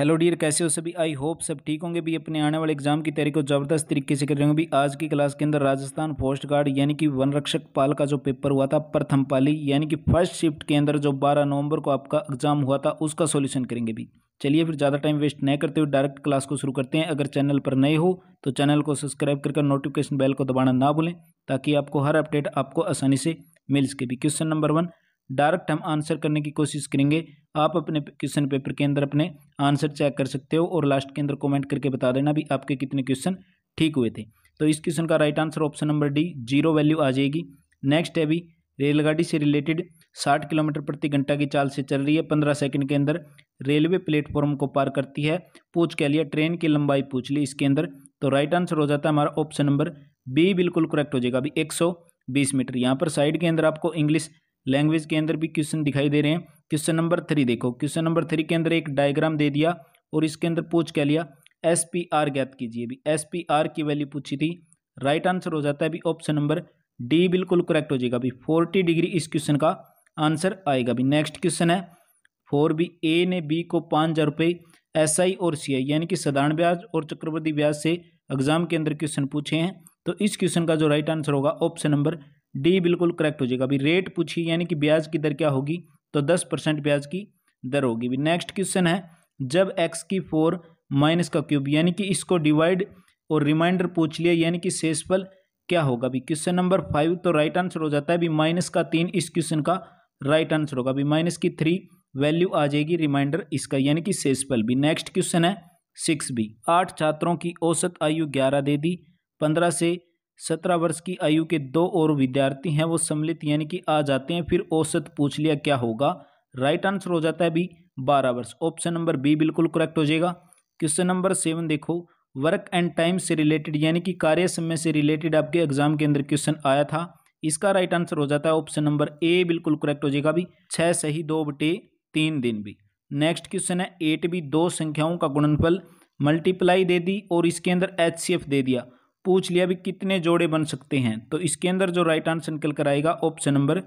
Hello dear कैसे हो सभी आई होप सब ठीक होंगे भी अपने आने वाले एग्जाम की तैयारी को ज़बरदस्त तरीके से कर रहे होंगे भी आज की क्लास के अंदर राजस्थान पोस्ट गार्ड यानी कि वन रक्षक पाल का जो पेपर हुआ था प्रथम पाली यानी कि फर्स्ट शिफ्ट के अंदर जो 12 नवंबर को आपका एग्जाम हुआ था उसका सोल्यूशन करेंगे भी चलिए फिर ज़्यादा टाइम वेस्ट नहीं करते हुए डायरेक्ट क्लास को शुरू करते हैं अगर चैनल पर नए हो तो चैनल को सब्सक्राइब करके नोटिफिकेशन बेल को दबाना ना भूलें ताकि आपको हर अपडेट आपको आसानी से मिल सके भी क्वेश्चन नंबर वन डायरेक्ट हम आंसर करने की कोशिश करेंगे आप अपने क्वेश्चन पेपर के अंदर अपने आंसर चेक कर सकते हो और लास्ट के अंदर कमेंट करके बता देना भी आपके कितने क्वेश्चन ठीक हुए थे तो इस क्वेश्चन का right answer option number D zero value आ जाएगी नेक्स्ट है भी रेलगाड़ी से रिलेटेड साठ किलोमीटर प्रति घंटा की चाल से चल रही है पंद्रह सेकंड के अंदर रेलवे प्लेटफॉर्म को पार करती है पूछ कह लिया ट्रेन की लंबाई पूछ ली इसके अंदर तो राइट आंसर हो जाता है हमारा ऑप्शन नंबर बी बिल्कुल करेक्ट हो जाएगा अभी एक सौ बीस मीटर यहाँ पर साइड के अंदर आपको इंग्लिश लैंग्वेज के अंदर भी क्वेश्चन दिखाई दे रहे हैं क्वेश्चन नंबर थ्री देखो क्वेश्चन नंबर थ्री के अंदर एक डायग्राम दे दिया और इसके अंदर पूछ क्या लिया एस पी आर ज्ञात कीजिए अभी एस पी आर की वैल्यू पूछी थी राइट आंसर हो जाता है अभी ऑप्शन नंबर डी बिल्कुल करेक्ट हो जाएगा अभी फोर्टी डिग्री इस क्वेश्चन का आंसर आएगा अभी नेक्स्ट क्वेश्चन है फोर बी ए ने बी को पाँच हज़ार रुपये एस आई और सी आई यानी कि साधारण ब्याज और चक्रवर्ती ब्याज से एग्जाम के अंदर क्वेश्चन पूछे हैं तो इस क्वेश्चन का जो राइट आंसर होगा ऑप्शन नंबर डी बिल्कुल करेक्ट हो जाएगा अभी रेट पूछी यानी कि ब्याज की दर क्या होगी तो दस परसेंट ब्याज की दर होगी अभी नेक्स्ट क्वेश्चन है जब एक्स की फोर माइनस का क्यूब यानी कि इसको डिवाइड और रिमाइंडर पूछ लिया यानी कि सेसफल क्या होगा अभी क्वेश्चन नंबर फाइव तो राइट आंसर हो जाता है अभी माइनस का तीन इस क्वेश्चन का राइट आंसर होगा अभी माइनस की थ्री वैल्यू आ जाएगी रिमाइंडर इसका यानी कि सेसफल भी नेक्स्ट क्वेश्चन है सिक्स बी आठ छात्रों की औसत आयु ग्यारह दे दी पंद्रह से सत्रह वर्ष की आयु के दो और विद्यार्थी हैं वो सम्मिलित यानी कि आ जाते हैं फिर औसत पूछ लिया क्या होगा राइट आंसर हो जाता है बी बारह वर्ष ऑप्शन नंबर बी बिल्कुल करेक्ट हो जाएगा क्वेश्चन नंबर सेवन देखो वर्क एंड टाइम से रिलेटेड यानी कि कार्य समय से रिलेटेड आपके एग्जाम के अंदर क्वेश्चन आया था इसका राइट आंसर हो जाता है ऑप्शन नंबर ए बिल्कुल करेक्ट हो जाएगा भी छः सही दो बटे तीन दिन भी नेक्स्ट क्वेश्चन है एट भी दो संख्याओं का गुणनफल मल्टीप्लाई दे दी और इसके अंदर एच दे दिया पूछ लिया भी कितने जोड़े बन सकते हैं तो इसके अंदर जो राइट आंसर निकल कर आएगा ऑप्शन नंबर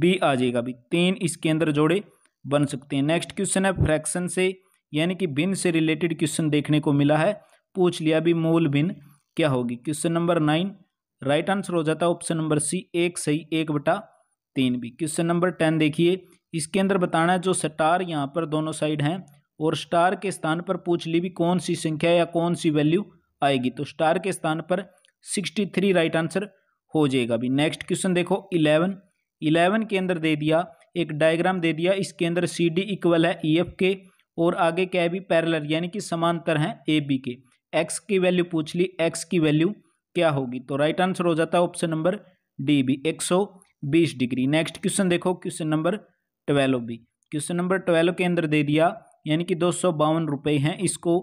बी आ जाएगा भी तीन इसके अंदर जोड़े बन सकते हैं नेक्स्ट क्वेश्चन है फ्रैक्शन से यानी कि बिन से रिलेटेड क्वेश्चन देखने को मिला है पूछ लिया भी मूल बिन क्या होगी question number nine right answer हो जाता है ऑप्शन नंबर सी एक सही एक बटा तीन भी क्वेश्चन नंबर टेन देखिए इसके अंदर बताना है जो स्टार यहाँ पर दोनों साइड हैं और स्टार के स्थान पर पूछ ली भी कौन सी संख्या या कौन सी वैल्यू आएगी तो स्टार के स्थान पर सिक्सटी थ्री राइट आंसर हो जाएगा अभी नेक्स्ट क्वेश्चन देखो इलेवन इलेवन के अंदर दे दिया एक डायग्राम दे दिया इसके अंदर सी डी इक्वल है ई एफ के और आगे क्या है भी पैरलर यानी कि समांतर हैं ए बी के एक्स की वैल्यू पूछ ली एक्स की वैल्यू क्या होगी तो राइट आंसर हो जाता है ऑप्शन नंबर डी बी एक सौ बीस डिग्री नेक्स्ट क्वेश्चन देखो question number twelve B question number twelve के अंदर दे दिया यानी कि दो सौ बावन रुपये हैं इसको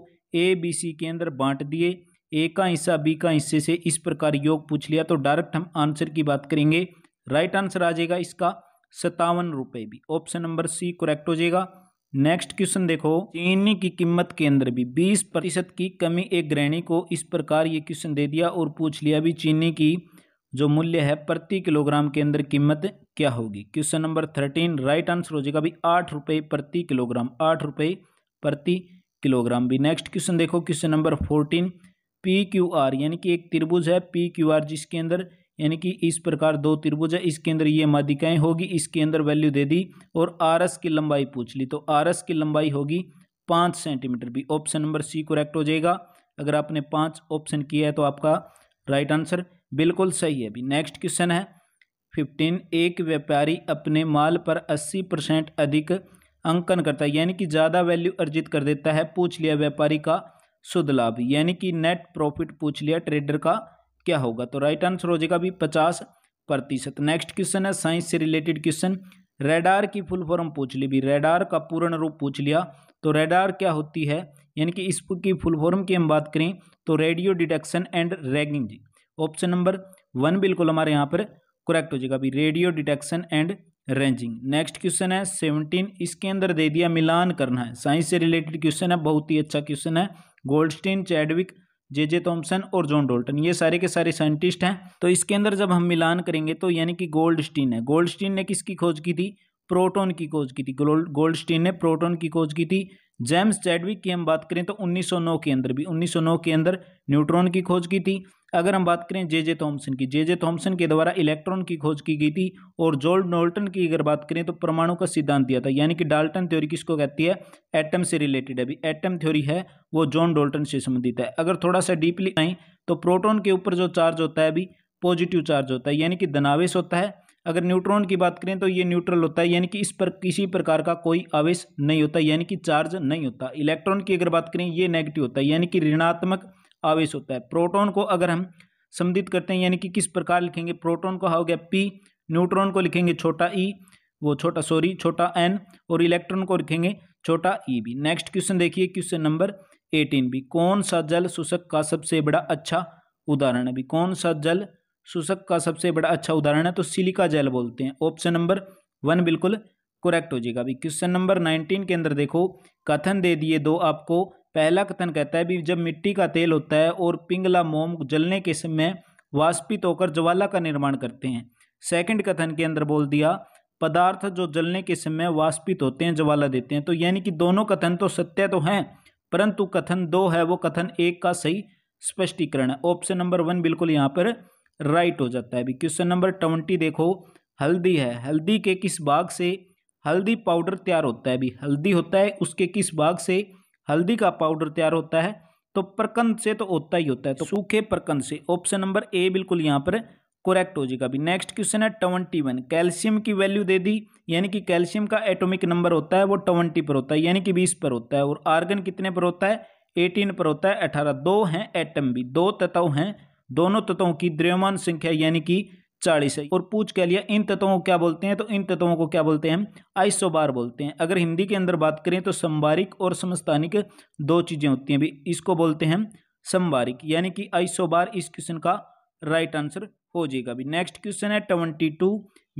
ए बी सी के अंदर बांट दिए ए का हिस्सा बी का हिस्से से इस प्रकार योग पूछ लिया तो डायरेक्ट हम आंसर की बात करेंगे राइट आंसर आ जाएगा इसका सत्तावन रुपये भी ऑप्शन नंबर सी करेक्ट हो जाएगा नेक्स्ट क्वेश्चन देखो चीनी की कीमत के अंदर भी बीस प्रतिशत की कमी एक ग्रहणी को इस प्रकार ये क्वेश्चन दे दिया और पूछ लिया भी चीनी की जो मूल्य है प्रति किलोग्राम के अंदर कीमत क्या होगी question number thirteen right answer हो जाएगा भी आठ रुपये प्रति किलोग्राम आठ रुपये प्रति किलोग्राम भी नेक्स्ट क्वेश्चन देखो question number fourteen P Q R यानी कि एक त्रिभुज है पी क्यू आर जिसके अंदर यानी कि इस प्रकार दो त्रिभुज है इसके अंदर ये माध्यिकाएँ होगी इसके अंदर वैल्यू दे दी और आर एस की लंबाई पूछ ली तो आर एस की लंबाई होगी पाँच सेंटीमीटर भी ऑप्शन नंबर सी करेक्ट हो जाएगा अगर आपने पाँच ऑप्शन किया है तो आपका राइट आंसर बिल्कुल सही है अभी नेक्स्ट क्वेश्चन है फिफ्टीन एक व्यापारी अपने माल पर अस्सी परसेंट अधिक अंकन करता है यानी कि ज़्यादा वैल्यू अर्जित कर देता है पूछ लिया व्यापारी का शुद्ध लाभ यानी कि नेट प्रॉफिट पूछ लिया ट्रेडर का क्या होगा तो राइट आंसर हो जाएगा भी पचास प्रतिशत नेक्स्ट क्वेश्चन है साइंस से रिलेटेड क्वेश्चन रेडार की फुल फॉर्म पूछ ली भी रेडार का पूर्ण रूप पूछ लिया तो रेडार क्या होती है यानी कि इसकी फुल फॉर्म की हम बात करें तो रेडियो डिटेक्शन एंड रैगिंग जी ऑप्शन नंबर वन बिल्कुल हमारे यहाँ पर करेक्ट हो जाएगा अभी radio detection and ranging next question है सेवनटीन इसके अंदर दे दिया मिलान करना है साइंस से रिलेटेड क्वेश्चन है बहुत ही अच्छा क्वेश्चन है Goldstein Chadwick J J Thomson और जॉन डोल्टन ये सारे के सारे साइंटिस्ट हैं तो इसके अंदर जब हम मिलान करेंगे तो यानी कि गोल्डस्टीन है गोल्डस्टीन ने किसकी खोज की थी प्रोटोन की खोज की थी गोल्डस्टीन ने प्रोटोन की खोज की थी जेम्स चैडविक की हम बात करें तो 1909 के अंदर भी 1909 के अंदर न्यूट्रॉन की खोज की थी अगर हम बात करें जे जे थॉम्सन की जे जे थॉम्सन के द्वारा इलेक्ट्रॉन की खोज की गई थी और जोल नोल्टन की अगर बात करें तो परमाणु का सिद्धांत दिया था यानी कि डाल्टन थ्योरी किसको कहती है एटम से रिलेटेड अभी एटम थ्योरी है वो जॉन डोल्टन से संबंधित है अगर थोड़ा सा डीपली आए तो प्रोटोन के ऊपर जो चार्ज होता है अभी पॉजिटिव चार्ज होता है यानी कि धनावेश होता है अगर न्यूट्रॉन की बात करें तो ये न्यूट्रल होता है यानी कि इस पर किसी प्रकार का कोई आवेश नहीं होता यानी कि चार्ज नहीं होता इलेक्ट्रॉन की अगर बात करें ये नेगेटिव होता है यानी कि ऋणात्मक आवेश होता है प्रोटॉन को अगर हम संबंधित करते हैं यानी कि किस प्रकार लिखेंगे प्रोटॉन को हो गया पी न्यूट्रॉन को लिखेंगे छोटा ई e, वो छोटा सॉरी छोटा एन और इलेक्ट्रॉन को लिखेंगे छोटा ई e भी नेक्स्ट क्वेश्चन देखिए क्वेश्चन नंबर एटीन भी कौन सा जल शोषक का सबसे बड़ा अच्छा उदाहरण है भी कौन सा जल शोषक का सबसे बड़ा अच्छा उदाहरण है तो सिलिका जल बोलते हैं ऑप्शन नंबर वन बिल्कुल करेक्ट हो जाएगा अभी क्वेश्चन नंबर नाइनटीन के अंदर देखो कथन दे दिए दो आपको पहला कथन कहता है भी जब मिट्टी का तेल होता है और पिंगला मोम जलने के समय वाष्पित होकर ज्वाला का निर्माण करते हैं सेकंड कथन के अंदर बोल दिया पदार्थ जो जलने के समय वाष्पित होते हैं ज्वाला देते हैं तो यानी कि दोनों कथन तो सत्य तो हैं परंतु कथन दो है वो कथन एक का सही स्पष्टीकरण है ऑप्शन नंबर वन बिल्कुल यहाँ पर राइट हो जाता है अभी क्वेश्चन नंबर ट्वेंटी देखो हल्दी है हल्दी के किस भाग से हल्दी पाउडर तैयार होता है भी हल्दी होता है उसके किस भाग से हल्दी का पाउडर तैयार होता है तो प्रकंद से तो होता ही होता है तो सूखे प्रकंद से ऑप्शन नंबर ए बिल्कुल यहाँ पर करेक्ट हो जाएगा अभी नेक्स्ट क्वेश्चन है ट्वेंटी वन कैल्शियम की वैल्यू दे दी यानी कि कैल्शियम का एटॉमिक नंबर होता है वो ट्वेंटी पर होता है यानी कि बीस पर होता है और आर्गन कितने पर होता है एटीन पर होता है अठारह दो हैं एटम भी दो तत्व हैं दोनों तत्वों की द्रव्यमान संख्या यानी कि चालीस है और पूछ क्या लिया इन तत्वों को क्या बोलते हैं तो इन तत्वों को क्या बोलते हैं आइसोबार बोलते हैं अगर हिंदी के अंदर बात करें तो संवारिक और समस्थानिक दो चीज़ें होती हैं भाई इसको बोलते हैं संवारिक यानी कि आइसोबार इस क्वेश्चन का राइट आंसर हो जाएगा भी नेक्स्ट क्वेश्चन है ट्वेंटी टू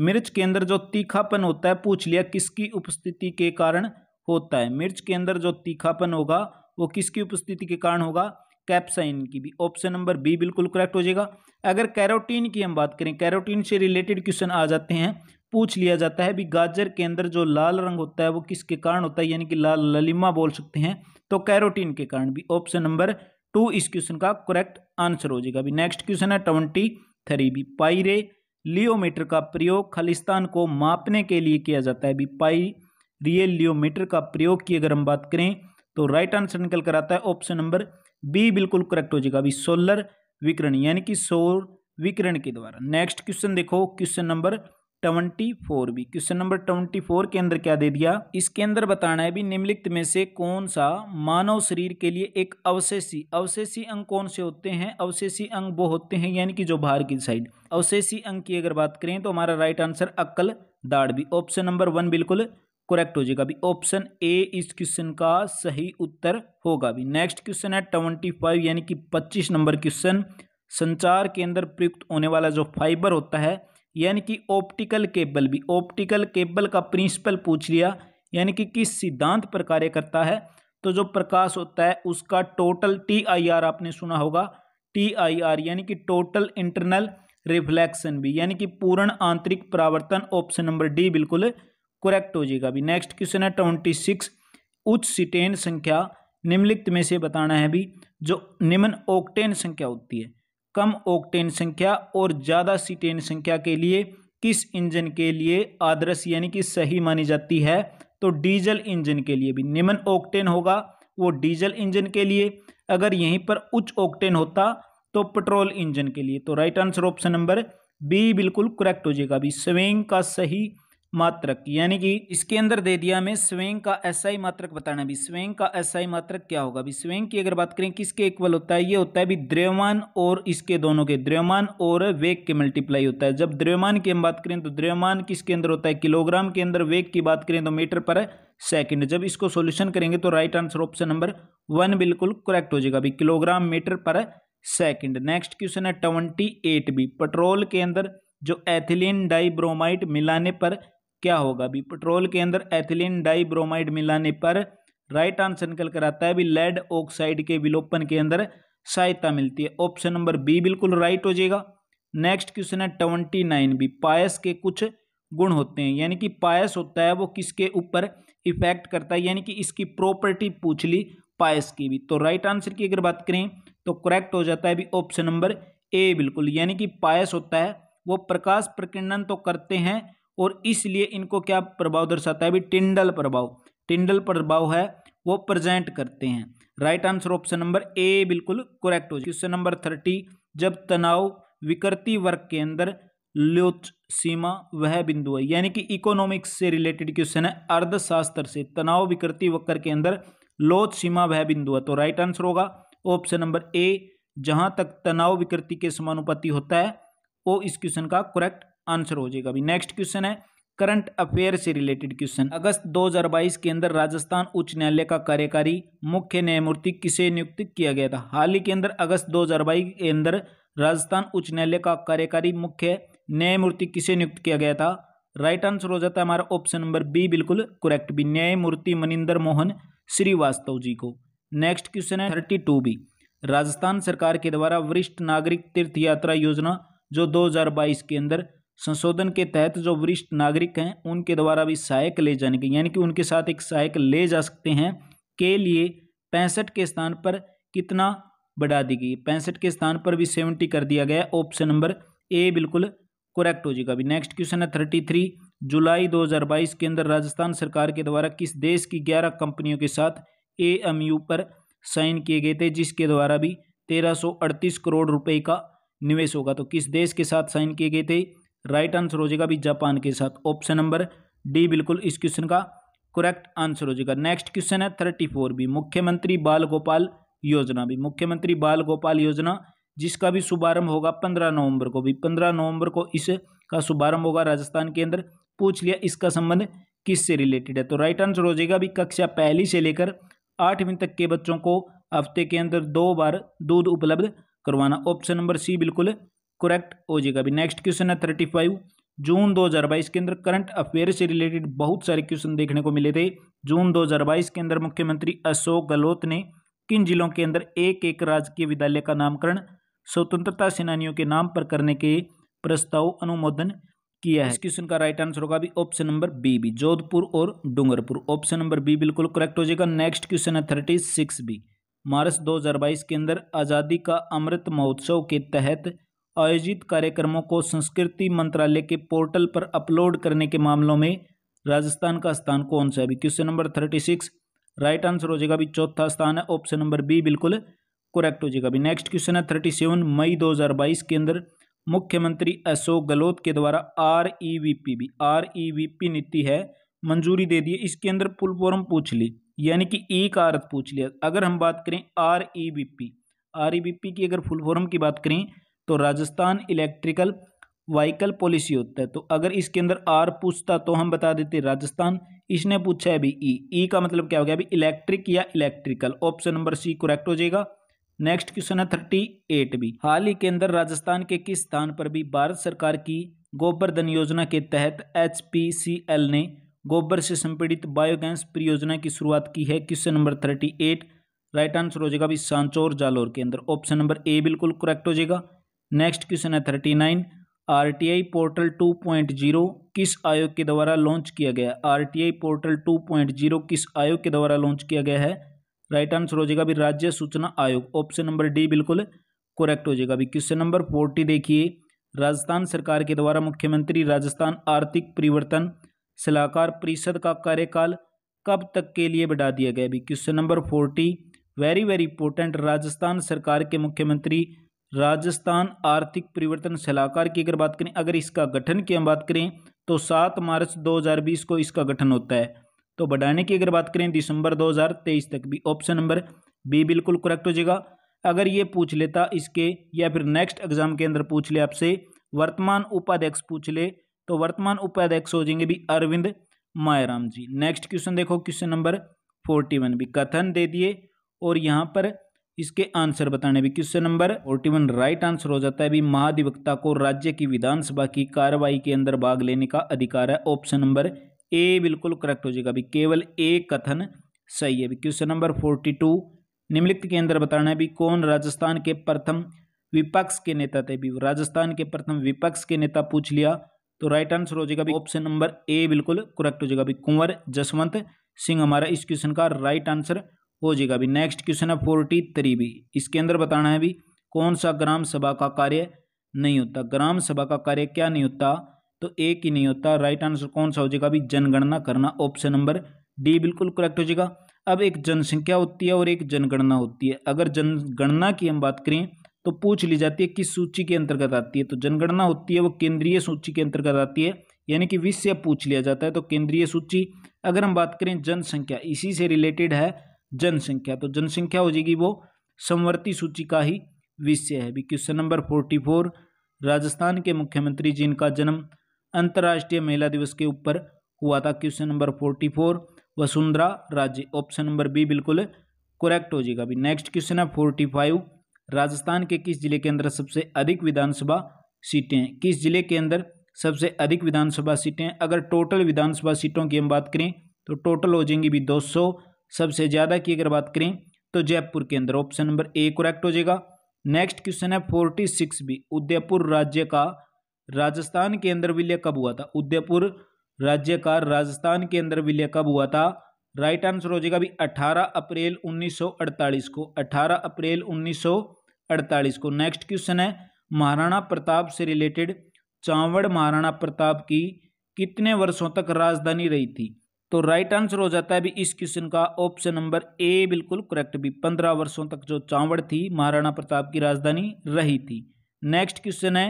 मिर्च के अंदर जो तीखापन होता है पूछ लिया किसकी उपस्थिति के कारण होता है मिर्च के अंदर जो तीखापन होगा वो किसकी उपस्थिति के कारण होगा कैप्साइन की भी ऑप्शन नंबर बी बिल्कुल करेक्ट हो जाएगा अगर कैरोटीन की हम बात करें कैरोटीन से रिलेटेड क्वेश्चन आ जाते हैं पूछ लिया जाता है भी गाजर के अंदर जो लाल रंग होता है वो किसके कारण होता है यानी कि लाल ललिमा बोल सकते हैं तो कैरोटीन के कारण भी ऑप्शन नंबर टू इस क्वेश्चन का करेक्ट आंसर हो जाएगा अभी नेक्स्ट क्वेश्चन है ट्वेंटी थ्री भी पाइरे लियोमीटर का प्रयोग खालिस्तान को मापने के लिए किया जाता है अभी पाई रियल लियोमीटर का प्रयोग की अगर हम बात करें तो राइट आंसर निकल कर आता है ऑप्शन नंबर बी बिल्कुल करेक्ट हो जाएगा अभी सोलर विकरण यानी कि सौर विकरण के द्वारा नेक्स्ट क्वेश्चन देखो क्वेश्चन नंबर ट्वेंटी फोर भी क्वेश्चन नंबर ट्वेंटी फोर के अंदर क्या दे दिया इसके अंदर बताना है भी निम्नलिखित में से कौन सा मानव शरीर के लिए एक अवशेषी अवशेषी अंग कौन से होते हैं अवशेषी अंग वो होते हैं यानी कि जो बाहर की साइड अवशेषी अंग की अगर बात करें तो हमारा राइट आंसर अक्कल दाढ़ भी ऑप्शन नंबर वन बिल्कुल करेक्ट हो जाएगा अभी ऑप्शन ए इस क्वेश्चन का सही उत्तर होगा भी नेक्स्ट क्वेश्चन है ट्वेंटी फाइव यानी कि पच्चीस नंबर क्वेश्चन संचार के अंदर प्रयुक्त होने वाला जो फाइबर होता है यानी कि ऑप्टिकल केबल भी ऑप्टिकल केबल का प्रिंसिपल पूछ लिया यानी कि किस सिद्धांत पर कार्य करता है तो जो प्रकाश होता है उसका टोटल टी आई आर आपने सुना होगा टी आई आर यानी कि टोटल इंटरनल रिफ्लेक्शन भी यानी कि पूर्ण आंतरिक परावर्तन ऑप्शन नंबर डी बिल्कुल करेक्ट हो जाएगा अभी नेक्स्ट क्वेश्चन है ट्वेंटी सिक्स उच्च सिटेन संख्या निम्नलिखित में से बताना है भी जो निम्न ओक्टेन संख्या होती है कम ओक्टेन संख्या और ज़्यादा सिटेन संख्या के लिए किस इंजन के लिए आदर्श यानी कि सही मानी जाती है तो डीजल इंजन के लिए भी निम्न ओक्टेन होगा वो डीजल इंजन के लिए अगर यहीं पर उच्च ओक्टेन होता तो पेट्रोल इंजन के लिए तो right answer option number B बिल्कुल करेक्ट हो जाएगा अभी स्वेंग का सही मात्रक यानी कि इसके अंदर दे दिया हमें स्वयं का एसआई मात्रक बताना भी स्वयं का एसआई मात्रक क्या होगा भी स्वयं की अगर बात करें किसके इक्वल होता है ये होता है भी द्रव्यमान और इसके दोनों के द्रव्यमान और वेग के मल्टीप्लाई होता है जब द्रव्यमान की हम बात करें तो द्रव्यमान किसके अंदर होता है किलोग्राम के अंदर वेग की बात करें तो मीटर पर सेकेंड जब इसको सोल्यूशन करेंगे तो right answer option number one बिल्कुल करेक्ट हो जाएगा भी kilogram metre per second next question है ट्वेंटी बी पेट्रोल के अंदर जो एथिलीन डाइब्रोमाइट मिलाने पर क्या होगा भी पेट्रोल के अंदर एथिलीन डाइब्रोमाइड मिलाने पर राइट आंसर निकल कर आता है भी लेड ऑक्साइड के विलोपन के अंदर सहायता मिलती है ऑप्शन नंबर बी बिल्कुल राइट हो जाएगा नेक्स्ट क्वेश्चन है ट्वेंटी नाइन भी पायस के कुछ गुण होते हैं यानी कि पायस होता है वो किसके ऊपर इफेक्ट करता है यानी कि इसकी प्रॉपर्टी पूछ ली पायस की भी तो राइट आंसर की अगर बात करें तो करेक्ट हो जाता है भी ऑप्शन नंबर ए बिल्कुल यानी कि पायस होता है वो प्रकाश प्रकीर्णन तो करते हैं और इसलिए इनको क्या प्रभाव दर्शाता है भी टिंडल प्रभाव टिंडल प्रभाव है वो प्रेजेंट करते हैं right answer option number A बिल्कुल करेक्ट हो जाए क्वेश्चन नंबर थर्टी जब तनाव विकृति वर्ग के अंदर लोच सीमा वह बिंदु है यानी कि इकोनॉमिक्स से रिलेटेड क्वेश्चन है अर्थशास्त्र से तनाव विकृति वक्र के अंदर लोच सीमा वह बिंदु है तो राइट आंसर होगा ऑप्शन नंबर ए जहां तक तनाव विकृति के समानुपाति होता है वो इस क्वेश्चन का करेक्ट आंसर हो जाएगा अभी नेक्स्ट क्वेश्चन है करंट अफेयर से रिलेटेड क्वेश्चन अगस्त 2022 के अंदर राजस्थान उच्च न्यायालय का कार्यकारी मुख्य न्यायमूर्ति किसे नियुक्त किया गया था हाल ही के अंदर अगस्त 2022 के अंदर राजस्थान उच्च न्यायालय का कार्यकारी मुख्य न्यायमूर्ति किसे नियुक्त किया गया था राइट आंसर हो जाता है हमारा ऑप्शन नंबर बी बिल्कुल करेक्ट बी न्यायमूर्ति मनिंदर मोहन श्रीवास्तव जी को नेक्स्ट क्वेश्चन है थर्टी बी राजस्थान सरकार के द्वारा वरिष्ठ नागरिक तीर्थ यात्रा योजना जो 2022 के अंदर संशोधन के तहत जो वरिष्ठ नागरिक हैं उनके द्वारा भी सहायक ले जाने के यानी कि उनके साथ एक सहायक ले जा सकते हैं के लिए पैंसठ के स्थान पर कितना बढ़ा दी गई पैंसठ के स्थान पर भी सेवेंटी कर दिया गया ऑप्शन नंबर ए बिल्कुल करेक्ट हो जाएगा अभी नेक्स्ट क्वेश्चन है थर्टी थ्री जुलाई दो हज़ार बाईस के अंदर राजस्थान सरकार के द्वारा किस देश की ग्यारह कंपनियों के साथ यू पर साइन किए गए थे जिसके द्वारा भी अड़तीस करोड़ रुपये का निवेश होगा तो किस देश के साथ साइन किए गए थे राइट आंसर हो जाएगा भी जापान के साथ ऑप्शन नंबर डी बिल्कुल इस क्वेश्चन का करेक्ट आंसर हो जाएगा नेक्स्ट क्वेश्चन है थर्टी फोर भी मुख्यमंत्री बाल गोपाल योजना भी मुख्यमंत्री बाल गोपाल योजना जिसका भी शुभारंभ होगा पंद्रह नवंबर को भी पंद्रह नवंबर को इसका शुभारंभ होगा राजस्थान के अंदर पूछ लिया इसका संबंध किससे रिलेटेड है तो राइट आंसर हो जाएगा भी कक्षा पहली से लेकर आठवीं तक के बच्चों को हफ्ते के अंदर दो बार दूध उपलब्ध करवाना ऑप्शन नंबर सी बिल्कुल करेक्ट हो जाएगा अभी नेक्स्ट क्वेश्चन है थर्टी फाइव जून 2022 के अंदर करंट अफेयर से रिलेटेड बहुत सारे क्वेश्चन देखने को मिले थे जून 2022 के अंदर मुख्यमंत्री अशोक गहलोत ने किन जिलों के अंदर एक एक राजकीय विद्यालय का नामकरण स्वतंत्रता सेनानियों के नाम पर करने के प्रस्ताव अनुमोदन किया है इस क्वेश्चन का राइट आंसर होगा अभी option number B B Jodhpur और डूंगरपुर ऑप्शन नंबर बी बिल्कुल करेक्ट हो जाएगा नेक्स्ट क्वेश्चन है थर्टी सिक्स बी मार्च 2022 के अंदर आज़ादी का अमृत महोत्सव के तहत आयोजित कार्यक्रमों को संस्कृति मंत्रालय के पोर्टल पर अपलोड करने के मामलों में राजस्थान का स्थान कौन सा है अभी question number thirty six right answer हो जाएगा अभी चौथा स्थान है ऑप्शन नंबर बी बिल्कुल करेक्ट हो जाएगा अभी नेक्स्ट क्वेश्चन है थर्टी सेवन मई दो हज़ार बाईस के अंदर मुख्यमंत्री अशोक गहलोत के द्वारा आर ई वी पी भी आर ई वी पी नीति है मंजूरी दे दी इसके अंदर फुल फॉर्म पूछ ली यानी कि ई का अर्थ पूछ लिया अगर हम बात करें R E V P R E V P की अगर फुल फॉर्म की बात करें तो राजस्थान इलेक्ट्रिकल वाइकल पॉलिसी होता है तो अगर इसके अंदर आर पूछता तो हम बता देते राजस्थान इसने पूछा है अभी ई e। ई e का मतलब क्या हो गया अभी इलेक्ट्रिक या electrical option number C correct हो जाएगा नेक्स्ट क्वेश्चन है थर्टी एट भी हाल ही के अंदर राजस्थान के किस स्थान पर भी भारत सरकार की गोबर धन योजना के तहत एच ने गोबर से संपीड़ित बायोगैस परियोजना की शुरुआत की है question number thirty eight right answer हो जाएगा अभी सांचौर जालौर के अंदर ऑप्शन नंबर ए बिल्कुल करेक्ट हो जाएगा नेक्स्ट क्वेश्चन है thirty nine R T I portal two point zero किस आयोग के द्वारा लॉन्च किया गया R T I portal two point zero किस आयोग के द्वारा लॉन्च किया गया है राइट आंसर हो जाएगा अभी राज्य सूचना आयोग ऑप्शन नंबर डी बिल्कुल करेक्ट हो जाएगा अभी क्वेश्चन नंबर फोर्टी देखिए राजस्थान सरकार के द्वारा मुख्यमंत्री राजस्थान आर्थिक परिवर्तन सलाहकार परिषद का कार्यकाल कब तक के लिए बढ़ा दिया गया अभी question number forty very very important Rajasthan सरकार के मुख्यमंत्री राजस्थान आर्थिक परिवर्तन सलाहकार की अगर बात करें अगर इसका गठन की हम बात करें तो सात मार्च 2020 को इसका गठन होता है तो बढ़ाने की अगर बात करें दिसंबर 2023 तक भी ऑप्शन नंबर बी बिल्कुल करेक्ट हो जाएगा अगर ये पूछ लेता इसके या फिर नेक्स्ट एग्जाम के अंदर पूछ ले आपसे वर्तमान उपाध्यक्ष पूछ ले तो वर्तमान उपाध्यक्ष हो जाएंगे भी अरविंद मायाराम जी नेक्स्ट क्वेश्चन देखो क्वेश्चन नंबर फोर्टी वन भी कथन दे दिए और यहाँ पर इसके आंसर बताने भी question number forty one right answer हो जाता है भी महाधिवक्ता को राज्य की विधानसभा की कार्रवाई के अंदर भाग लेने का अधिकार है ऑप्शन नंबर ए बिल्कुल करेक्ट हो जाएगा भी केवल ए कथन सही है क्वेश्चन नंबर फोर्टी टू निम्नलिखित के अंदर बताना है भी कौन राजस्थान के प्रथम विपक्ष के नेता थे भी राजस्थान के प्रथम विपक्ष के नेता पूछ लिया तो राइट आंसर हो जाएगा भी ऑप्शन नंबर ए बिल्कुल करेक्ट हो जाएगा भी कुंवर जसवंत सिंह हमारा इस क्वेश्चन का राइट आंसर हो जाएगा अभी नेक्स्ट क्वेश्चन है फोर्टी थ्री भी इसके अंदर बताना है भी कौन सा ग्राम सभा का कार्य नहीं होता ग्राम सभा का कार्य क्या नहीं होता तो एक ही नहीं होता राइट आंसर कौन सा हो जाएगा अभी जनगणना करना ऑप्शन नंबर डी बिल्कुल करेक्ट हो जाएगा अब एक जनसंख्या होती है और एक जनगणना होती है अगर जनगणना की हम बात करें तो पूछ ली जाती है किस सूची के अंतर्गत आती है तो जनगणना होती है वो केंद्रीय सूची के अंतर्गत आती है यानी कि विषय पूछ लिया जाता है तो केंद्रीय सूची अगर हम बात करें जनसंख्या इसी से रिलेटेड है जनसंख्या तो जनसंख्या हो जाएगी वो समवर्ती सूची का ही विषय है भी question number forty four Rajasthan के मुख्यमंत्री जिनका जन्म अंतर्राष्ट्रीय महिला दिवस के ऊपर हुआ था question number forty four Vasundhara Raje option number B बिल्कुल करेक्ट हो जाएगा अभी नेक्स्ट क्वेश्चन है फोर्टी फाइव राजस्थान के किस जिले के अंदर सबसे अधिक विधानसभा सीटें हैं किस जिले के अंदर सबसे अधिक विधानसभा सीटें हैं अगर टोटल विधानसभा सीटों की हम बात करें तो टोटल हो जाएंगी भी दो सौ सबसे ज़्यादा की अगर बात करें तो जयपुर के अंदर ऑप्शन नंबर ए करेक्ट हो जाएगा नेक्स्ट क्वेश्चन है फोर्टी सिक्स बी उदयपुर राज्य का राजस्थान के अंदर विलय कब हुआ था उदयपुर राज्य का राजस्थान के अंदर विलय कब हुआ था राइट आंसर हो जाएगा अभी 18 अप्रैल 1948 को 18 अप्रैल 1948 को नेक्स्ट क्वेश्चन है महाराणा प्रताप से रिलेटेड चावड़ महाराणा प्रताप की कितने वर्षों तक राजधानी रही थी तो राइट आंसर हो जाता है अभी इस क्वेश्चन का ऑप्शन नंबर ए बिल्कुल करेक्ट भी पंद्रह वर्षों तक जो चावड़ थी महाराणा प्रताप की राजधानी रही थी नेक्स्ट क्वेश्चन है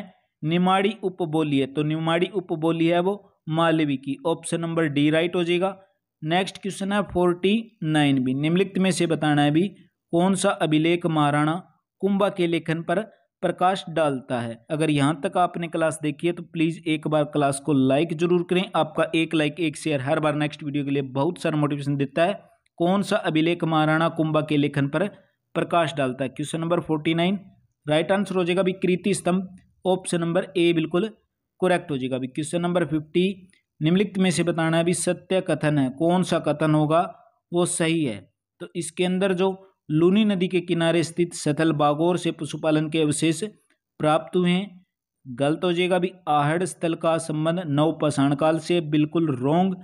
निमाड़ी उपबोली है तो निमाड़ी उपबोली है वो मालवी की ऑप्शन नंबर डी राइट हो जाएगा नेक्स्ट क्वेश्चन है फोर्टी नाइन भी निम्नलिखित में से बताना है भी कौन सा अभिलेख महाराणा कुंभा के लेखन पर प्रकाश डालता है अगर यहाँ तक आपने क्लास देखी है तो प्लीज़ एक बार क्लास को लाइक जरूर करें आपका एक लाइक एक शेयर हर बार नेक्स्ट वीडियो के लिए बहुत सारा मोटिवेशन देता है कौन सा अभिलेख महाराणा कुंभा के लेखन पर प्रकाश डालता है question number forty nine right answer हो जाएगा भी कृति स्तंभ ऑप्शन नंबर ए बिल्कुल करेक्ट हो जाएगा अभी क्वेश्चन नंबर फिफ्टी निम्नलिखित में से बताना है अभी सत्य कथन है कौन सा कथन होगा वो सही है तो इसके अंदर जो लूनी नदी के किनारे स्थित सथल बागोर से पशुपालन के अवशेष प्राप्त हुए हैं गलत हो जाएगा भी आहड़ स्थल का संबंध नवपाषाण काल से बिल्कुल रोंग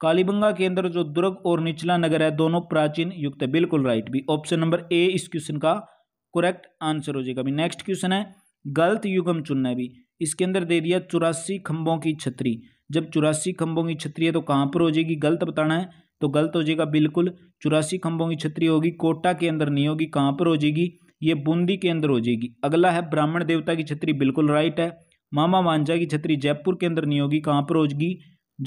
कालीबंगा के अंदर जो दुर्ग और निचला नगर है दोनों प्राचीन युक्त है बिल्कुल राइट भी ऑप्शन नंबर ए इस क्वेश्चन का करेक्ट आंसर हो जाएगा भी नेक्स्ट क्वेश्चन है गलत युगम चुनना है भी इसके अंदर दे दिया चौरासी खंभों की छतरी जब चौरासी खंभों की छतरी है तो कहाँ पर हो जाएगी गलत बताना है तो गलत हो जाएगा बिल्कुल चौरासी खंभों की छतरी होगी कोटा के अंदर नहीं होगी कहाँ पर हो जाएगी ये बूंदी के अंदर हो जाएगी अगला है ब्राह्मण देवता की छतरी बिल्कुल राइट है मामा मांझा की छतरी जयपुर के अंदर नहीं होगी कहाँ पर हो जाएगी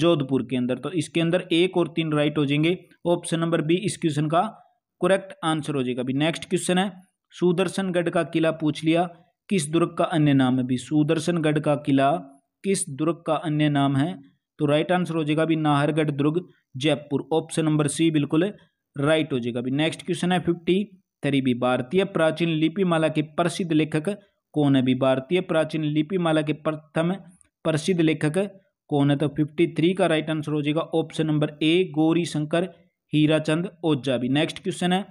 जोधपुर के अंदर तो इसके अंदर एक और तीन राइट हो जाएंगे ऑप्शन नंबर बी इस क्वेश्चन का करेक्ट आंसर हो जाएगा अभी नेक्स्ट क्वेश्चन है सुदर्शनगढ़ का किला पूछ लिया किस दुर्ग का अन्य नाम है भी सुदर्शनगढ़ का किला किस दुर्ग का अन्य नाम है तो राइट आंसर हो जाएगा भी नाहरगढ़ दुर्ग जयपुर ऑप्शन नंबर सी बिल्कुल राइट हो जाएगा अभी नेक्स्ट क्वेश्चन है फिफ्टी थ्री भी भारतीय प्राचीन लिपिमाला के प्रसिद्ध लेखक कौन है भी भारतीय प्राचीन लिपिमाला के प्रथम प्रसिद्ध लेखक कौन है तो फिफ्टी थ्री का राइट आंसर हो जाएगा option number A Gauri Shankar Chand Ojha भी नेक्स्ट क्वेश्चन है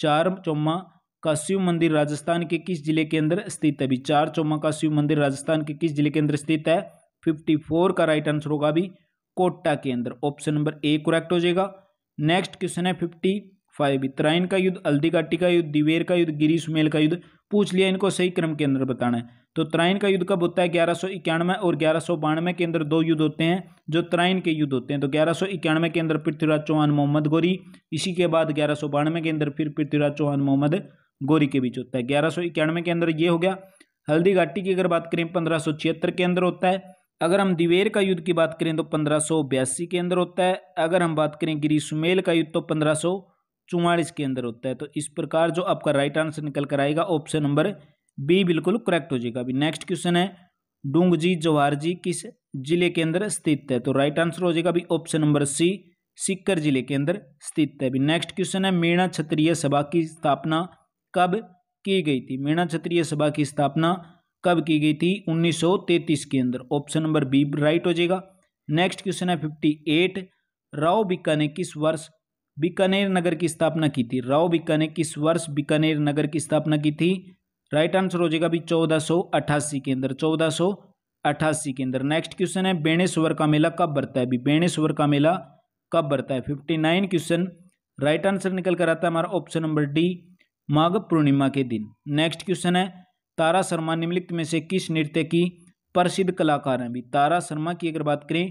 चार चौमा का शिव मंदिर राजस्थान के किस जिले के अंदर स्थित है अभी चार चौमा का शिव मंदिर राजस्थान के किस जिले के अंदर स्थित है फिफ्टी फोर का राइट आंसर होगा अभी कोटा के अंदर ऑप्शन नंबर ए करेक्ट हो जाएगा नेक्स्ट क्वेश्चन है फिफ्टी फाइव तराइन का युद्ध हल्दीघाटी का युद्ध दिवेर का युद्ध गिरी सुमेल का युद्ध पूछ लिया इनको सही क्रम के अंदर बताना है तो त्राइन का युद्ध कब होता है ग्यारह सौ इक्यानवे और ग्यारह सौ बानवे के अंदर दो युद्ध होते हैं जो त्राइन के युद्ध होते हैं तो ग्यारह सौ इक्यानवे के अंदर पृथ्वीराज चौहान मोहम्मद गोरी इसी के बाद ग्यारह सौ बानवे के अंदर फिर पृथ्वीराज चौहान मोहम्मद गोरी के बीच होता है ग्यारह सौ इक्यानवे के अंदर ये हो गया हल्दीघाटी की अगर बात करें पंद्रह सौ छिहत्तर के अंदर होता है अगर हम दिवेर का युद्ध की बात करें तो पंद्रह के अंदर होता है अगर हम बात करें गिरी सुमेल का युद्ध तो पंद्रह चौवालीस के अंदर होता है तो इस प्रकार जो आपका राइट आंसर निकल कर आएगा ऑप्शन नंबर बी बिल्कुल करेक्ट हो जाएगा अभी नेक्स्ट क्वेश्चन है डूंगजी जवाहर जी किस जिले के अंदर स्थित है तो राइट आंसर हो जाएगा अभी ऑप्शन नंबर सी सिक्कर जिले के अंदर स्थित है अभी नेक्स्ट क्वेश्चन है मीणा क्षत्रिय सभा की स्थापना कब की गई थी मीणा क्षत्रिय सभा की स्थापना कब की गई थी 1933 के अंदर ऑप्शन नंबर बी राइट हो जाएगा नेक्स्ट क्वेश्चन है फिफ्टी एट राव बिक्का ने किस वर्ष बीकानेर नगर की स्थापना की थी राव बिक्का ने किस वर्ष बीकानेर नगर की स्थापना की थी राइट आंसर हो जाएगा भी चौदह सौ अट्ठासी के अंदर चौदह के अंदर नेक्स्ट क्वेश्चन है बेणेश्वर का मेला कब बढ़ता है अभी बेणेश्वर का मेला कब बढ़ता है fifty nine question right answer निकल कर आता है हमारा ऑप्शन नंबर डी माघ पूर्णिमा के दिन नेक्स्ट क्वेश्चन है तारा शर्मा निम्नलिखित में से किस नृत्य की प्रसिद्ध कलाकार हैं भी तारा शर्मा की अगर बात करें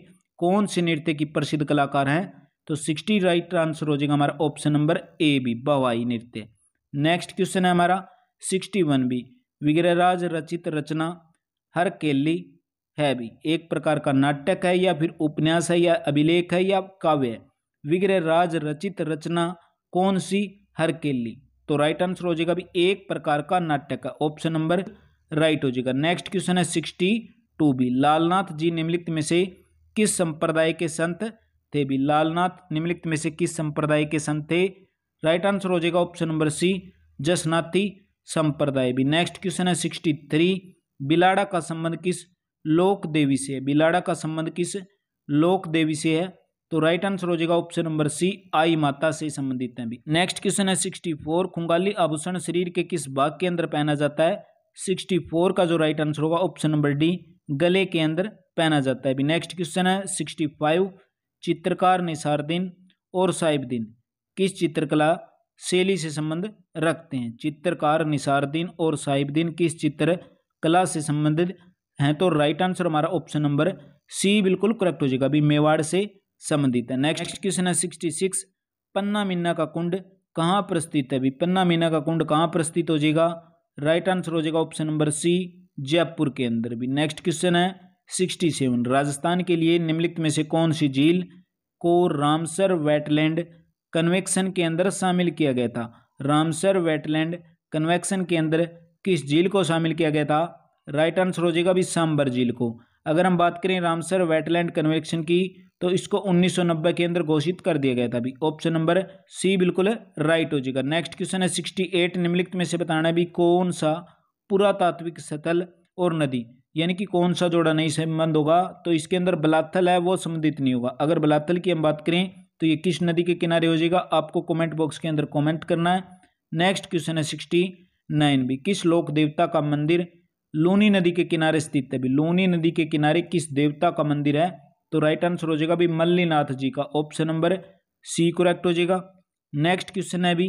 कौन से नृत्य की प्रसिद्ध कलाकार हैं तो सिक्सटी राइट आंसर हो जाएगा हमारा ऑप्शन नंबर ए भी बवाई नृत्य नेक्स्ट क्वेश्चन है हमारा सिक्सटी वन भी विग्रहराज रचित रचना हर केली है भी एक प्रकार का नाटक है या फिर उपन्यास है या अभिलेख है या काव्य है विग्रहराज रचित रचना कौन सी हर केली तो राइट आंसर हो जाएगा अभी एक प्रकार का नाटक है ऑप्शन नंबर राइट हो जाएगा नेक्स्ट क्वेश्चन है sixty two B Lalnath ji निम्नलिखित में से किस संप्रदाय के संत थे भी लालनाथ निम्नलिखित में से किस संप्रदाय के संत थे राइट आंसर हो जाएगा ऑप्शन नंबर सी जसनाथी संप्रदाय भी नेक्स्ट क्वेश्चन है सिक्सटी थ्री बिलाड़ा का संबंध किस लोक देवी से है बिलाड़ा का संबंध किस लोक देवी से है तो राइट आंसर हो जाएगा ऑप्शन नंबर सी आई माता से संबंधित है भी नेक्स्ट क्वेश्चन है सिक्सटी फोर खुंगाली आभूषण शरीर के किस भाग के अंदर पहना जाता है सिक्सटी फोर का जो राइट आंसर होगा ऑप्शन नंबर डी गले के अंदर पहना जाता है भी नेक्स्ट क्वेश्चन है सिक्सटी फाइव चित्रकार निसारदीन और दिन किस चित्रकला शैली से संबंध रखते हैं चित्रकार निसारदीन और दिन किस चित्र कला से संबंधित हैं तो राइट आंसर हमारा ऑप्शन नंबर सी बिल्कुल करेक्ट हो जाएगा अभी मेवाड़ से संबंधित है नेक्स्ट क्वेश्चन है सिक्सटी सिक्स पन्ना मीना का कुंड कहाँ पर स्थित है अभी पन्ना मीना का कुंड कहाँ पर स्थित हो जाएगा राइट आंसर हो जाएगा ऑप्शन नंबर सी जयपुर के अंदर भी नेक्स्ट क्वेश्चन है सिक्सटी सेवन राजस्थान के लिए निम्नलिखित में से कौन सी झील को रामसर वेटलैंड कन्वेक्शन के अंदर शामिल किया गया था रामसर वेटलैंड कन्वेक्शन के अंदर किस झील को शामिल किया गया था राइट आंसर हो जाएगा भी सांबर झील को अगर हम बात करें रामसर वेटलैंड कन्वेक्शन की तो इसको 1990 के अंदर घोषित कर दिया गया था अभी ऑप्शन नंबर सी बिल्कुल राइट हो जाएगा नेक्स्ट क्वेश्चन है 68 निम्नलिखित में से बताना है भी कौन सा पुरातात्विक स्थल और नदी यानी कि कौन सा जोड़ा नहीं संबंध होगा तो इसके अंदर बलाथल है वो संबंधित नहीं होगा अगर बलाथल की हम बात करें तो ये किस नदी के किनारे हो जाएगा आपको कमेंट बॉक्स के अंदर कमेंट करना है नेक्स्ट क्वेश्चन है सिक्सटी नाइन भी किस लोक देवता का मंदिर लूनी नदी के किनारे स्थित है भी लूनी नदी के किनारे किस देवता का मंदिर है तो राइट आंसर हो जाएगा भाई मल्लीनाथ जी का ऑप्शन नंबर सी करेक्ट हो जाएगा नेक्स्ट क्वेश्चन है भी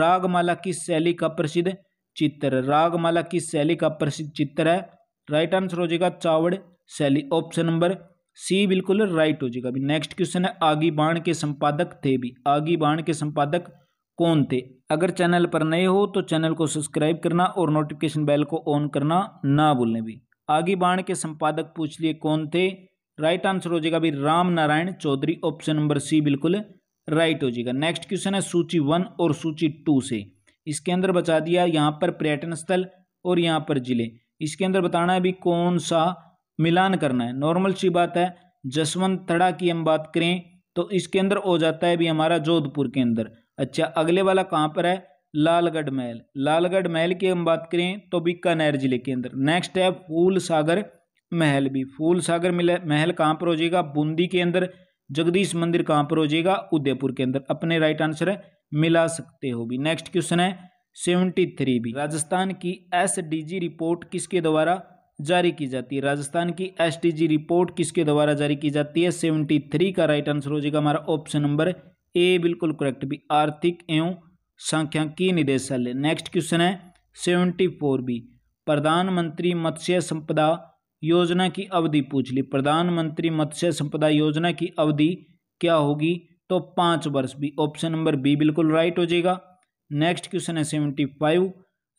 रागमाला की शैली का प्रसिद्ध चित्र रागमाला की शैली का प्रसिद्ध चित्र है राइट आंसर हो जाएगा चावड़ शैली ऑप्शन नंबर सी बिल्कुल राइट हो जाएगा अभी नेक्स्ट क्वेश्चन है आगी बाण के संपादक थे भी आगी बाण के संपादक कौन थे अगर चैनल पर नए हो तो चैनल को सब्सक्राइब करना और नोटिफिकेशन बेल को ऑन करना ना भूलें भी आगी बाण के संपादक पूछ लिए कौन थे राइट आंसर हो जाएगा अभी Ram Narayan Chaudhary option number C बिल्कुल राइट हो जाएगा नेक्स्ट क्वेश्चन है सूची वन और सूची टू से इसके अंदर बचा दिया यहाँ पर पर्यटन स्थल और यहाँ पर जिले इसके अंदर बताना है अभी कौन सा मिलान करना है नॉर्मल सी बात है जसवंत थड़ा की हम बात करें तो इसके अंदर हो जाता है अभी हमारा जोधपुर के अंदर अच्छा अगले वाला कहाँ पर है लालगढ़ महल लालगढ़ महल की हम बात करें तो बीकानेर जिले के अंदर नेक्स्ट है फूल सागर महल भी फूल सागर महल कहाँ पर हो जाएगा बूंदी के अंदर जगदीश मंदिर कहाँ पर हो जाएगा उदयपुर के अंदर अपने राइट आंसर है मिला सकते हो भी नेक्स्ट क्वेश्चन है सेवेंटी थ्री भी राजस्थान की एस रिपोर्ट किसके द्वारा जारी की जाती है राजस्थान की एस रिपोर्ट किसके द्वारा जारी की जाती है सेवेंटी थ्री का राइट आंसर हो जाएगा हमारा ऑप्शन नंबर ए बिल्कुल करेक्ट भी आर्थिक एवं की निदेशालय नेक्स्ट क्वेश्चन है सेवेंटी फोर भी प्रधानमंत्री मत्स्य संपदा योजना की अवधि पूछ ली प्रधानमंत्री मत्स्य संपदा योजना की अवधि क्या होगी तो पाँच वर्ष भी ऑप्शन नंबर बी बिल्कुल राइट हो जाएगा नेक्स्ट क्वेश्चन है सेवेंटी फाइव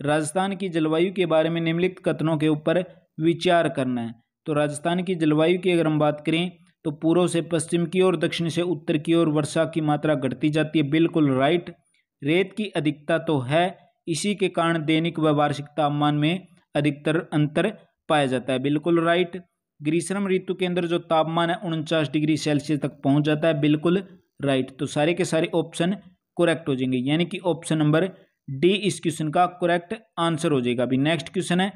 राजस्थान की जलवायु के बारे में निम्नलिखित कथनों के ऊपर विचार करना है तो राजस्थान की जलवायु की अगर हम बात करें तो पूर्व से पश्चिम की ओर दक्षिण से उत्तर की ओर वर्षा की मात्रा घटती जाती है बिल्कुल राइट रेत की अधिकता तो है इसी के कारण दैनिक व वार्षिक तापमान में अधिकतर अंतर पाया जाता है बिल्कुल राइट ग्रीष्म ऋतु के अंदर जो तापमान है उनचास डिग्री सेल्सियस तक पहुंच जाता है बिल्कुल राइट तो सारे के सारे ऑप्शन करेक्ट हो जाएंगे यानी कि ऑप्शन नंबर डी इस क्वेश्चन का करेक्ट आंसर हो जाएगा अभी नेक्स्ट क्वेश्चन है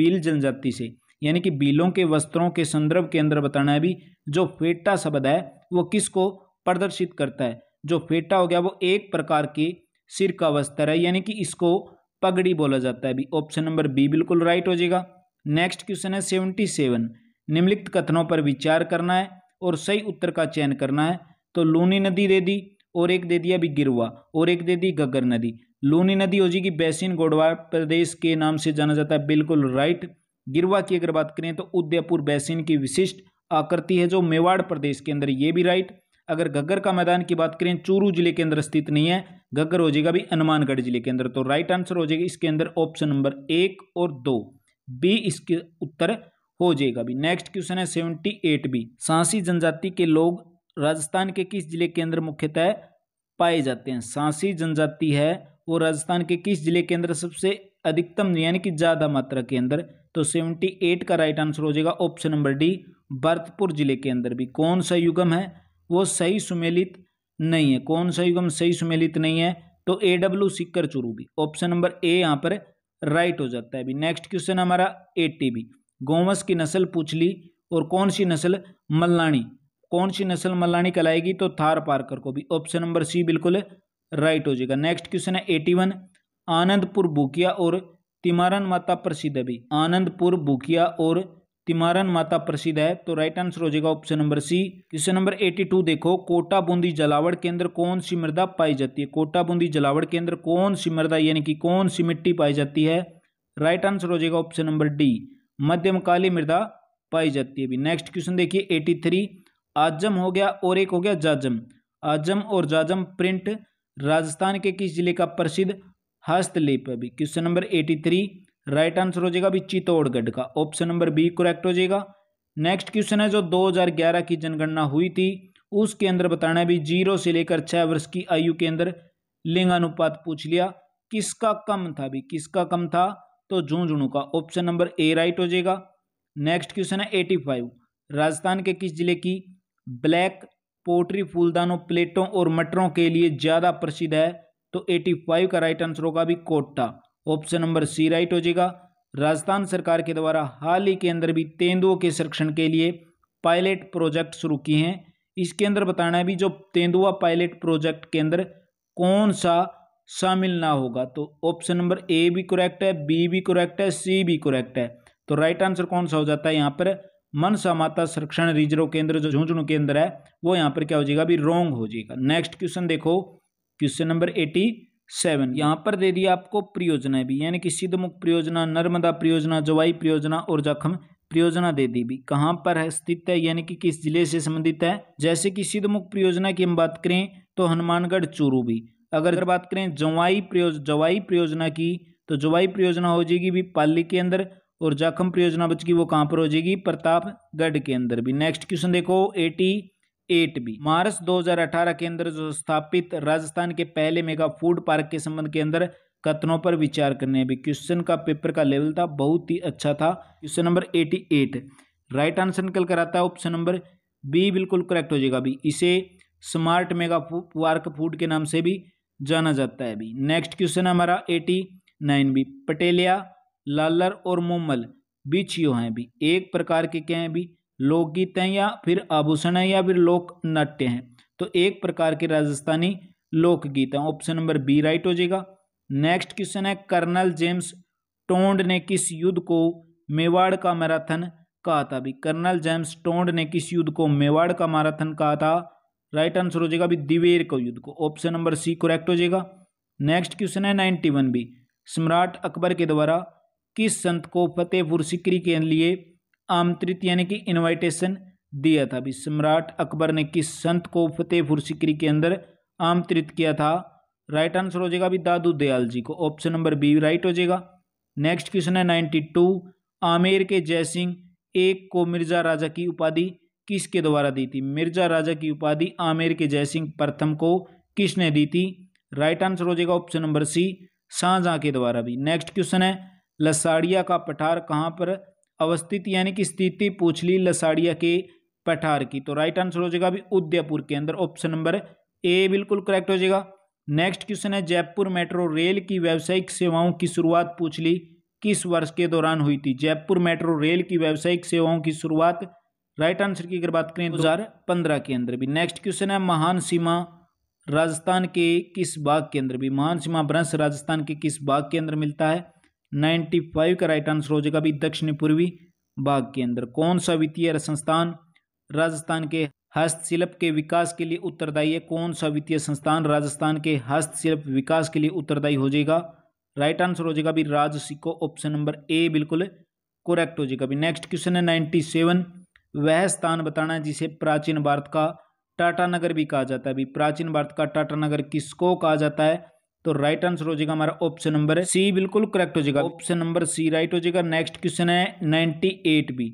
बिल जनजाति से यानी कि बिलों के वस्त्रों के संदर्भ के अंदर बताना है अभी जो फेटा शब्द है वो किसको प्रदर्शित करता है जो फेटा हो गया वो एक प्रकार के सिर का वस्त्र है यानी कि इसको पगड़ी बोला जाता है अभी ऑप्शन नंबर बी बिल्कुल राइट हो जाएगा नेक्स्ट क्वेश्चन है सेवेंटी सेवन निम्नलिखित कथनों पर विचार करना है और सही उत्तर का चयन करना है तो लूनी नदी दे दी और एक दे दिया अभी गिरवा और एक दे दी गगर नदी लूनी नदी हो जाएगी बेसिन गोडवा प्रदेश के नाम से जाना जाता है बिल्कुल राइट गिरवा की अगर बात करें तो उदयपुर बेसिन की विशिष्ट आकृति है जो मेवाड़ प्रदेश के अंदर ये भी राइट अगर गग्गर का मैदान की बात करें चूरू जिले के अंदर स्थित नहीं है गग्गर हो जाएगा भी हनुमानगढ़ जिले के अंदर तो राइट आंसर हो जाएगा इसके अंदर ऑप्शन नंबर एक और दो बी इसके उत्तर हो जाएगा भी नेक्स्ट क्वेश्चन है सेवेंटी एट बी सांसी जनजाति के लोग राजस्थान के किस जिले के अंदर मुख्यतः पाए जाते हैं सांसी जनजाति है वो राजस्थान के किस जिले के अंदर सबसे अधिकतम यानी कि ज़्यादा मात्रा के अंदर तो सेवेंटी एट का राइट आंसर हो जाएगा ऑप्शन नंबर डी भरतपुर जिले के अंदर भी कौन सा युगम है वो सही सुमेलित नहीं है कौन सा युगम सही सुमेलित नहीं है तो ए डब्ल्यू सिक्कर चुरू भी ऑप्शन नंबर ए यहाँ पर राइट हो जाता है अभी नेक्स्ट क्वेश्चन हमारा एट्टी भी गोवंश की नस्ल पूछ ली और कौन सी नस्ल मल्लानी कौन सी नस्ल मल्लानी कहलाएगी तो थार पार्कर को भी ऑप्शन नंबर सी बिल्कुल राइट हो जाएगा नेक्स्ट क्वेश्चन है एटी वन आनंदपुर बुकिया और तिमारन माता प्रसिद्ध भी आनंदपुर बुकिया और तिमारन माता प्रसिद्ध है तो राइट आंसर हो जाएगा option number C question number eighty two देखो कोटा बूंदी जलावड़ केंद्र कौन सी मृदा पाई जाती है कोटा बूंदी जलावड़ केंद्र कौन सी मृदा यानी कि कौन सी मिट्टी पाई जाती है राइट आंसर हो जाएगा ऑप्शन नंबर डी काली मृदा पाई जाती है अभी नेक्स्ट क्वेश्चन देखिए एटी थ्री आजम हो गया और एक हो गया जाजम आजम और जाजम प्रिंट राजस्थान के किस जिले का प्रसिद्ध हस्तलेप अभी question number eighty three right answer हो जाएगा भी चित्तौड़गढ़ का ऑप्शन नंबर बी करेक्ट हो जाएगा नेक्स्ट क्वेश्चन है जो 2011 की जनगणना हुई थी उसके अंदर बताना है भी जीरो से लेकर छः वर्ष की आयु के अंदर लिंगानुपात पूछ लिया किसका कम था भी किसका कम था तो झुंझुनू का ऑप्शन नंबर ए राइट हो जाएगा नेक्स्ट क्वेश्चन है एटी फाइव राजस्थान के किस जिले की ब्लैक पोल्ट्री फूलदानों प्लेटों और मटरों के लिए ज़्यादा प्रसिद्ध है तो एटी फाइव का राइट आंसर होगा अभी Kota option number C right हो जाएगा राजस्थान सरकार के द्वारा हाल ही के अंदर भी तेंदुओं के संरक्षण के लिए पायलट प्रोजेक्ट शुरू किए हैं इसके अंदर बताना है भी जो तेंदुआ पायलट प्रोजेक्ट के अंदर कौन सा शामिल ना होगा तो ऑप्शन नंबर ए भी करेक्ट है बी भी करेक्ट है सी भी करेक्ट है तो राइट आंसर कौन सा हो जाता है यहाँ पर मनसा माता संरक्षण रिजर्व केंद्र जो झुंझुनू के अंदर है वो यहाँ पर क्या हो जाएगा अभी रॉन्ग हो जाएगा नेक्स्ट क्वेश्चन देखो क्वेश्चन नंबर एटी सेवन यहाँ पर दे दिया आपको प्रयोजना भी यानी कि सिद्धमुख प्रयोजना नर्मदा प्रयोजना जवाई प्रयोजना और जखम प्रयोजना दे दी भी कहाँ पर है स्थित है यानी कि किस जिले से संबंधित है जैसे कि सिद्धमुख प्रयोजना की हम बात करें तो हनुमानगढ़ चूरू भी अगर बात करें जवाई प्रयोज जवाई प्रयोजना की तो जवाई प्रयोजना हो जाएगी भी पाली के अंदर और जाखम प्रयोजना बच वो कहाँ पर हो जाएगी प्रतापगढ़ के अंदर भी नेक्स्ट क्वेश्चन देखो एटी एट बी मार्च 2018 के अंदर जो स्थापित राजस्थान के पहले मेगा फूड पार्क के संबंध के अंदर कथनों पर विचार करने अभी क्वेश्चन का पेपर का लेवल था बहुत ही अच्छा था question number eighty eight right answer निकल कर आता है ऑप्शन नंबर बी बिल्कुल करेक्ट हो जाएगा अभी इसे स्मार्ट मेगा पार्क फूड के नाम से भी जाना जाता है अभी नेक्स्ट क्वेश्चन हमारा eighty nine B Patelia Lalar और मोमल बीच यो हैं अभी एक प्रकार के क्या हैं अभी लोकगीत हैं या फिर आभूषण है या फिर लोक नाट्य हैं तो एक प्रकार के राजस्थानी लोकगीत हैं ऑप्शन नंबर बी राइट हो जाएगा नेक्स्ट क्वेश्चन है कर्नल जेम्स टोंड ने किस युद्ध को मेवाड़ का मैराथन कहा था भी कर्नल जेम्स टोंड ने किस युद्ध को मेवाड़ का मैराथन कहा था राइट आंसर हो जाएगा भी दिवेर का युद्ध को ऑप्शन नंबर सी करेक्ट हो जाएगा नेक्स्ट क्वेश्चन है नाइन्टी वन बी सम्राट अकबर के द्वारा किस संत को फतेहपुर सिकरी के लिए आमंत्रित यानी कि इनवाइटेशन दिया था भी सम्राट अकबर ने किस संत को फतेहपुर सिकरी के अंदर आमंत्रित किया था राइट आंसर हो जाएगा अभी दादू दयाल जी को ऑप्शन नंबर बी राइट हो जाएगा नेक्स्ट क्वेश्चन है नाइन्टी टू आमेर के जयसिंह एक को मिर्जा राजा की उपाधि किसके द्वारा दी थी मिर्जा राजा की उपाधि आमेर के जयसिंह प्रथम को किसने दी थी राइट आंसर हो जाएगा ऑप्शन नंबर सी शाहजहाँ के द्वारा भी नेक्स्ट क्वेश्चन है लसाड़िया का पठार कहाँ पर अवस्थित यानी कि स्थिति पूछ ली लसाड़िया के पठार की तो राइट आंसर हो जाएगा अभी उदयपुर के अंदर ऑप्शन नंबर ए बिल्कुल करेक्ट हो जाएगा नेक्स्ट क्वेश्चन है जयपुर मेट्रो रेल की व्यावसायिक सेवाओं की शुरुआत पूछ ली किस वर्ष के दौरान हुई थी जयपुर मेट्रो रेल की व्यावसायिक सेवाओं की शुरुआत राइट आंसर की अगर बात करें तो दो हजार पंद्रह के अंदर भी नेक्स्ट क्वेश्चन है महान सीमा राजस्थान के किस बाग के अंदर भी महान सीमा ब्रंश राजस्थान के किस बाग के अंदर मिलता है नाइन्टी फाइव का राइट आंसर हो जाएगा अभी दक्षिण पूर्वी भाग के अंदर कौन सा वित्तीय संस्थान राजस्थान के हस्तशिल्प के विकास के लिए उत्तरदायी है कौन सा वित्तीय संस्थान राजस्थान के हस्तशिल्प विकास के लिए उत्तरदायी हो जाएगा राइट आंसर हो जाएगा अभी राजसिको ऑप्शन नंबर ए बिल्कुल करेक्ट हो जाएगा अभी नेक्स्ट क्वेश्चन है नाइन्टी सेवन वह स्थान बताना है जिसे प्राचीन भारत का टाटा नगर भी कहा जाता है अभी प्राचीन भारत का टाटा नगर किसको कहा जाता है तो राइट आंसर हो जाएगा हमारा ऑप्शन नंबर सी बिल्कुल करेक्ट हो जाएगा ऑप्शन नंबर सी राइट हो जाएगा नेक्स्ट क्वेश्चन है नाइन्टी एट बी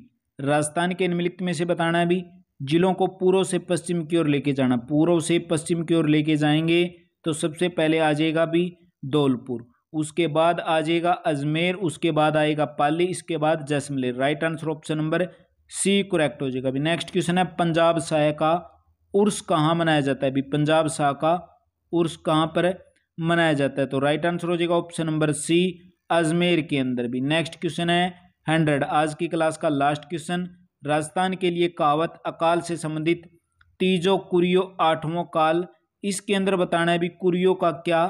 राजस्थान के निम्नलिखित में से बताना है भी जिलों को पूर्व से पश्चिम की ओर लेके जाना पूर्व से पश्चिम की ओर लेके जाएंगे तो सबसे पहले आ जाएगा भी धौलपुर उसके बाद आ जाएगा अजमेर उसके बाद आएगा पाली इसके बाद Jaisalmer right answer option number C correct हो जाएगा अभी नेक्स्ट क्वेश्चन है पंजाब शाह का उर्स कहाँ मनाया जाता है अभी पंजाब शाह का उर्स कहाँ पर मनाया जाता है तो राइट आंसर हो जाएगा ऑप्शन नंबर सी अजमेर के अंदर भी नेक्स्ट क्वेश्चन है हंड्रेड आज की क्लास का लास्ट क्वेश्चन राजस्थान के लिए कहावत अकाल से संबंधित तीजो कुरियो आठवों काल इसके अंदर बताना है भी कुरियो का क्या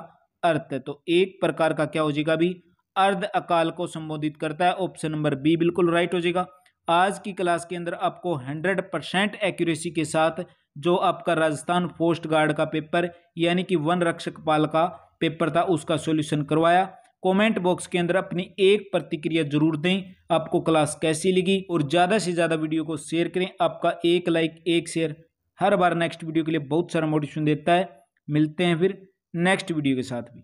अर्थ है तो एक प्रकार का क्या हो जाएगा भी अर्ध अकाल को संबोधित करता है ऑप्शन नंबर बी बिल्कुल राइट हो जाएगा आज की क्लास के अंदर आपको हंड्रेड परसेंट एक्यूरेसी के साथ जो आपका राजस्थान पोस्ट गार्ड का पेपर यानी कि वन रक्षक पाल का पेपर था उसका सॉल्यूशन करवाया कमेंट बॉक्स के अंदर अपनी एक प्रतिक्रिया जरूर दें आपको क्लास कैसी लगी और ज़्यादा से ज़्यादा वीडियो को शेयर करें आपका एक लाइक एक शेयर हर बार नेक्स्ट वीडियो के लिए बहुत सारा मोटिवेशन देता है मिलते हैं फिर नेक्स्ट वीडियो के साथ भी